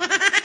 Ha ha ha!